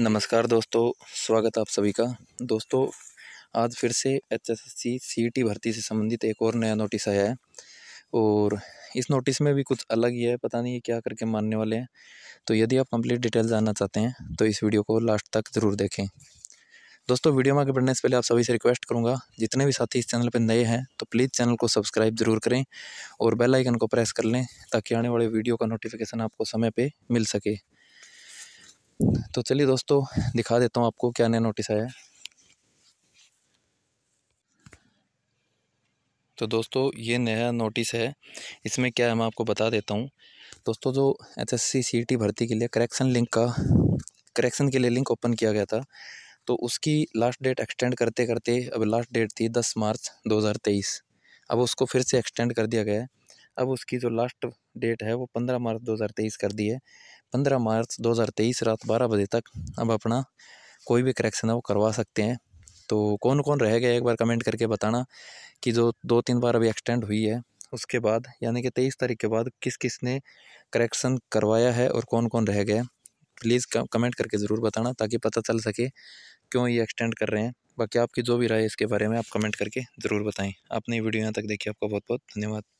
नमस्कार दोस्तों स्वागत आप सभी का दोस्तों आज फिर से H S C C T भर्ती से संबंधित एक और नया नोटिस आया है और इस नोटिस में भी कुछ अलग ही है पता नहीं ये क्या करके मानने वाले हैं तो यदि आप कंप्लीट डिटेल जानना चाहते हैं तो इस वीडियो को लास्ट तक ज़रूर देखें दोस्तों वीडियो में आगे बढ़ने से पहले आप सभी से रिक्वेस्ट करूँगा जितने भी साथी इस चैनल पर नए हैं तो प्लीज़ चैनल को सब्सक्राइब ज़रूर करें और बेल आइकन को प्रेस कर लें ताकि आने वाले वीडियो का नोटिफिकेशन आपको समय पर मिल सके तो चलिए दोस्तों दिखा देता हूँ आपको क्या नया नोटिस आया है तो दोस्तों ये नया नोटिस है इसमें क्या है मैं आपको बता देता हूँ दोस्तों जो H S C C T भर्ती के लिए करेक्शन लिंक का करेक्शन के लिए लिंक ओपन किया गया था तो उसकी लास्ट डेट एक्सटेंड करते करते अब लास्ट डेट थी दस मार्च दो हज़ार तेईस अब उसको फिर से एक्सटेंड कर दिया गया है अब उसकी जो लास्ट डेट है वो पंद्रह मार्च दो हज़ार तेईस कर दी है पंद्रह मार्च दो हज़ार तेईस रात बारह बजे तक अब अपना कोई भी करेक्शन है वो करवा सकते हैं तो कौन कौन रह गया एक बार कमेंट करके बताना कि जो दो तीन बार अभी एक्सटेंड हुई है उसके बाद यानी कि तेईस तारीख के बाद किस किस ने करेक्शन करवाया है और कौन कौन रह गया प्लीज़ कमेंट करके ज़रूर बताना ताकि पता चल सके क्यों ये एक्सटेंड कर रहे हैं बाकी आपकी जो भी राय इसके बारे में आप कमेंट करके ज़रूर बताएं आपने वीडियो यहाँ तक देखी आपका बहुत बहुत धन्यवाद